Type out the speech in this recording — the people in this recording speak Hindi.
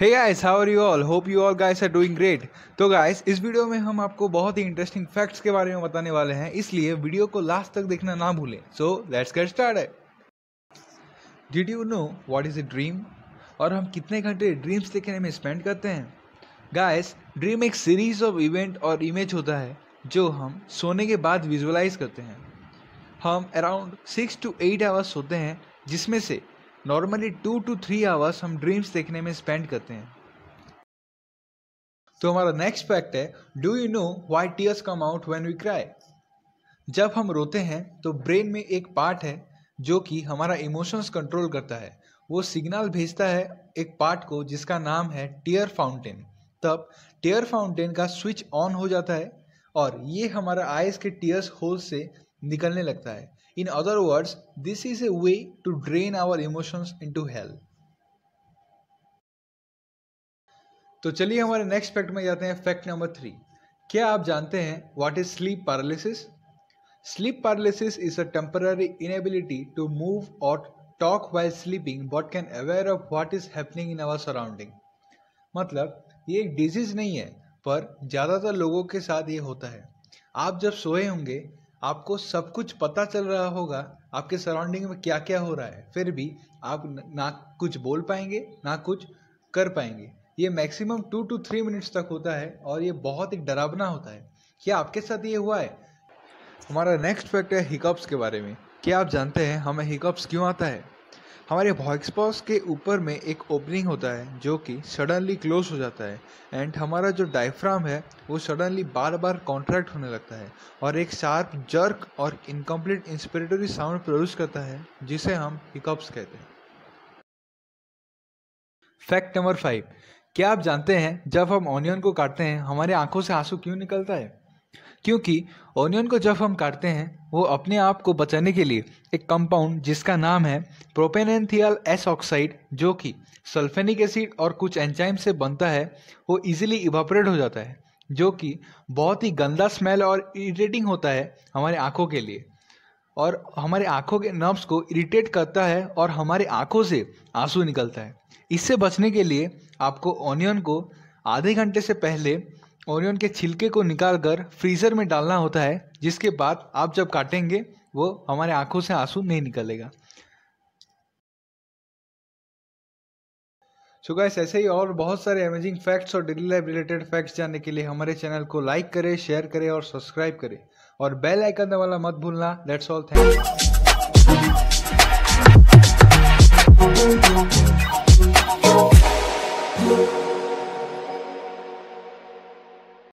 hey guys how are you all hope you all guys are doing great तो गाइस इस वीडियो में हम आपको बहुत ही इंटरेस्टिंग फैक्ट्स के बारे में बताने वाले हैं इसलिए वीडियो को लास्ट तक देखना ना भूलें so let's get start did you know what is a dream और हम कितने घंटे ड्रीम्स देखने में स्पेंड करते हैं गाइस ड्रीम एक सीरीज ऑफ इवेंट और इमेज होता है जो हम सोने के बाद विजुअलाइज करते हैं हम around six to eight hours सोते हैं जिसमें से normally two to three hours हम ड्रीम्स देखने में स्पेंड करते हैं तो हमारा नेक्स्ट फैक्ट है do you know why tears come out when we cry जब हम रोते हैं तो ब्रेन में एक पार्ट है जो कि हमारा इमोशंस कंट्रोल करता है वो सिग्नल भेजता है एक पार्ट को जिसका नाम है टीयर फाउंटेन तब टीयर फाउंटेन का स्विच ऑन हो जाता है और ये हमारा आईज के टीयर्स होल से निकलने लगता है in other words this is a way to drain our emotions into health तो चलिए हमारे नेक्स्ट फैक्ट में जाते हैं फैक्ट नंबर थ्री क्या आप जानते हैं what is sleep paralysis sleep paralysis is a temporary inability to move और talk while sleeping but can aware of what is happening in our surrounding मतलब ये एक डिजीज नहीं है पर ज़्यादातर लोगों के साथ ये होता है आप जब सोए होंगे आपको सब कुछ पता चल रहा होगा आपके सराउंडिंग में क्या क्या हो रहा है फिर भी आप ना कुछ बोल पाएंगे ना कुछ कर पाएंगे ये maximum two to three minutes तक होता है और ये बहुत ही डरावना होता है क्या आपके साथ ये हुआ है हमारा नेक्स्ट फैक्ट है हिकअप्स के बारे में क्या आप जानते हैं हमें हिकअप्स क्यों आता है हमारे वॉइस बॉक्स के ऊपर में एक ओपनिंग होता है जो कि सडनली क्लोज हो जाता है एंड हमारा जो डायफ्राम है वो सडनली बार बार कॉन्ट्रैक्ट होने लगता है और एक शार्प जर्क और इनकम्प्लीट इंस्पिरेटरी साउंड प्रोड्यूस करता है जिसे हम हिकअप्स कहते हैं फैक्ट नंबर फाइव क्या आप जानते हैं जब हम ऑनियन को काटते हैं हमारे आंखों से आंसू क्यों निकलता है क्योंकि ऑनियन को जब हम काटते हैं वो अपने आप को बचाने के लिए एक कंपाउंड जिसका नाम है प्रोपेनथियल एस ऑक्साइड जो कि सल्फेनिक एसिड और कुछ एंजाइम से बनता है वो इजीली इवापोरेट हो जाता है जो कि बहुत ही गंदा स्मेल और इरिटेटिंग होता है हमारे आँखों के लिए और हमारे आँखों के नर्व्स को इरिटेट करता है और हमारे आँखों से आंसू निकलता है इससे बचने के लिए आपको ऑनियन को आधे घंटे से पहले ओनियन के छिलके को निकाल कर फ्रीज़र में डालना होता है जिसके बाद आप जब काटेंगे वो हमारे आंखों से आंसू नहीं निकलेगा सो so गाइस ऐसे ही और बहुत सारे अमेजिंग फैक्ट्स और डेली लाइफ रिलेटेड फैक्ट्स जानने के लिए हमारे चैनल को लाइक करें शेयर करें और सब्सक्राइब करें और बेल आइकन वाला मत भूलना लेट्स ऑल थैंक